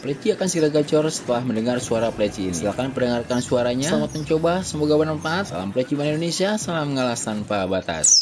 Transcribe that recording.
Pleci akan segera gacor setelah mendengar suara Pleci ini. Silakan mendengarkan suaranya. Selamat mencoba, semoga bermanfaat. Salam Pleci Indonesia, salam ngalas tanpa batas.